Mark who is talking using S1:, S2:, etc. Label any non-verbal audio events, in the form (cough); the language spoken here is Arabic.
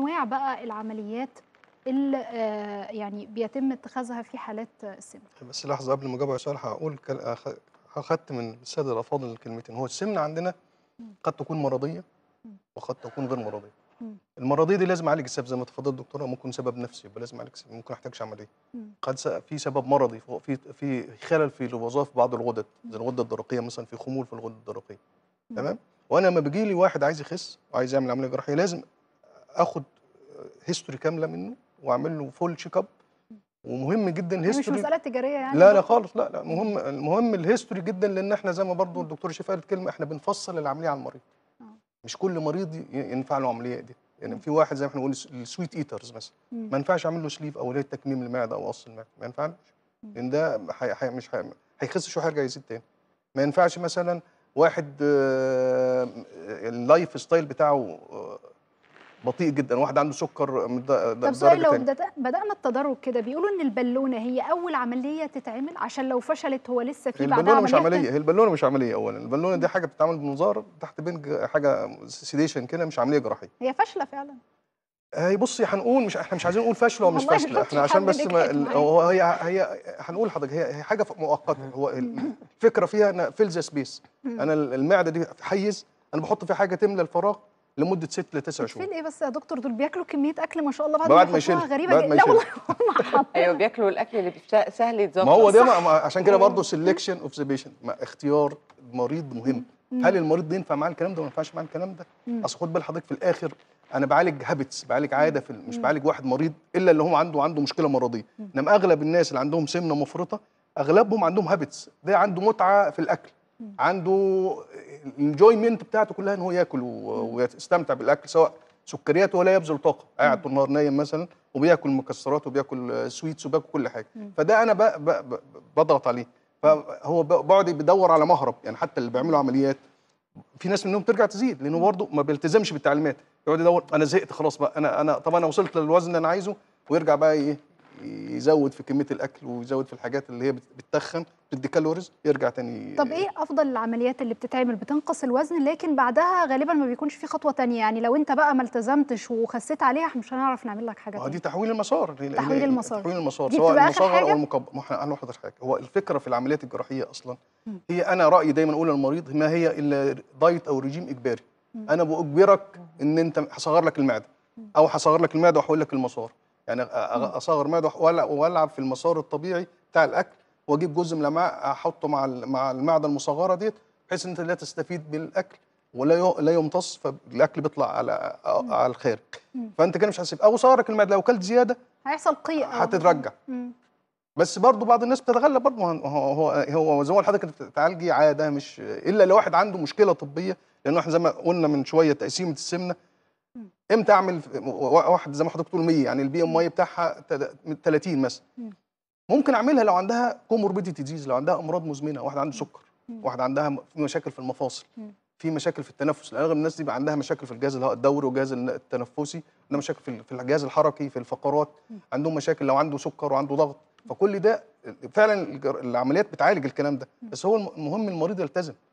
S1: انواع بقى العمليات اللي آه، يعني بيتم اتخاذها في حالات السمنه.
S2: بس لحظه قبل ما اجاوب على السؤال هقول اخذت من الساده الافاضل الكلمتين هو السمنه عندنا قد تكون مرضيه وقد تكون غير مرضيه. المرضيه دي لازم اعالج السبب زي ما تفضلت دكتورة ممكن سبب نفسي يبقى لازم اعالج ممكن احتاجش عمليه. قد في سبب مرضي في في خلل في وظائف بعض الغدد زي الغده الدرقيه مثلا في خمول في الغده الدرقيه. تمام؟ وانا لما بيجي لي واحد عايز يخس وعايز يعمل عمليه جراحيه لازم اخد هيستوري كامله منه واعمل له فول تشيك اب ومهم جدا الهيستوري يعني مش مساله
S1: تجاريه يعني لا لا خالص لا لا مهم
S2: المهم الهيستوري جدا لان احنا زي ما برضو الدكتور شفاء قالت كلمه احنا بنفصل العمليه على المريض آه. مش كل مريض ينفع له عمليه دي يعني في واحد زي ما احنا بنقول السويت ايترز مثلا ما ينفعش اعمل له سليف او اللي هي تكميم المعده او قص المعده ما ينفعش لان ده حي حي مش هيخس شو حاجه يزيد تاني ما ينفعش مثلا واحد آه، اللايف ستايل بتاعه بطيء جدا واحد عنده سكر ده آه، ده آه، طب سؤال لو
S1: بدانا التدرج كده بيقولوا ان البالونه هي اول عمليه تتعمل عشان لو فشلت هو لسه في بعدها البالونه مش عمليه هي
S2: البالونه مش عمليه اولا البالونه دي حاجه بتتعمل بمنظار تحت بنج حاجه سيديشن كده مش عمليه جراحيه
S1: هي فاشله فعلا
S2: هي آه، بصي هنقول مش احنا مش عايزين نقول فاشله ومش فاشله احنا عشان بس ما هو هي هي هنقول لحضرتك هي هي حاجه مؤقته هو الفكره فيها ان فيلز سبيس انا المعده دي حيز انا بحط فيها حاجه تملى الفراغ لمده 6 ل 9 شهور
S1: ايه بس يا دكتور دول بياكلوا كميه اكل ما شاء الله بعد, بعد ما يشيل غريبه بعد ما لا (laughs) ايوه بياكلوا الاكل اللي سهل يتظبط ما هو ده عشان كده برضه سيلكشن
S2: اوف اوبزرفيشن اختيار مريض مهم هل المريض ده ينفع معاه الكلام ده ولا ما ينفعش معاه الكلام ده؟ اصل خد بال حضرتك في الاخر انا بعالج هابتس بعالج عاده في مش بعالج واحد مريض الا اللي هو عنده عنده مشكله مرضيه انما اغلب الناس اللي عندهم سمنه مفرطه اغلبهم عندهم هابتس ده عنده متعه في الاكل عنده الانجويمنت بتاعته كلها ان هو ياكل ويستمتع بالاكل سواء سكريات ولا يبذل طاقه قاعد طول النهار نايم مثلا وبياكل مكسرات وبياكل سويتس وبياكل كل حاجه فده انا بضغط عليه فهو بقعد بيدور على مهرب يعني حتى اللي بيعملوا عمليات في ناس منهم ترجع تزيد لانه برضه ما بيلتزمش بالتعليمات يقعد يدور انا زهقت خلاص بقى انا انا طب انا وصلت للوزن اللي انا عايزه ويرجع بقى ايه يزود في كميه الاكل ويزود في الحاجات اللي هي بتتخن بدي كالوريز يرجع تاني طب
S1: ايه آه. افضل العمليات اللي بتتعمل بتنقص الوزن لكن بعدها غالبا ما بيكونش في خطوه تانية يعني لو انت بقى ما التزمتش وخسيت عليها احنا مش هنعرف نعمل لك حاجه دي
S2: تحويل المسار تحويل المسار تحويل المسار سواء المصغر او المكبر ما احنا هنحضر حاجه هو الفكره في العمليات الجراحيه اصلا م. هي انا رايي دايما اقول للمريض ما هي الا دايت او رجيم اجباري م. انا باجبرك ان انت هصغر لك المعده او هصغر لك المعده واحول لك المسار يعني اصغر معده والعب في المسار الطبيعي بتاع الاكل واجيب جزء من الماء احطه مع مع المعده المصغره ديت بحيث ان انت لا تستفيد بالاكل ولا لا يمتص فالاكل بيطلع على على الخارج فانت كده مش هتسيب او صغرك المعده لو اكلت زياده
S1: هيحصل قيء هتترجع
S2: بس برضه بعض الناس بتتغلب برضه هو هو زي ما حضرتك انت بتعالجي عاده مش الا لو واحد عنده مشكله طبيه لان احنا زي ما قلنا من شويه تقسيمه السمنه امتى اعمل واحد زي ما حضرتك بتقول 100 يعني البي ام اي بتاعها 30 مثلا ممكن اعملها لو عندها كوموربيديتي ديزيز لو عندها امراض مزمنه واحد عنده سكر واحد عندها مشاكل في المفاصل في مشاكل في التنفس اغلب الناس دي بقى عندها مشاكل في الجهاز الدوري والجهاز التنفسي عندها مشاكل في الجهاز الحركي في الفقرات عندهم مشاكل لو عنده سكر وعنده ضغط فكل ده
S1: فعلا العمليات بتعالج الكلام ده بس هو المهم المريض يلتزم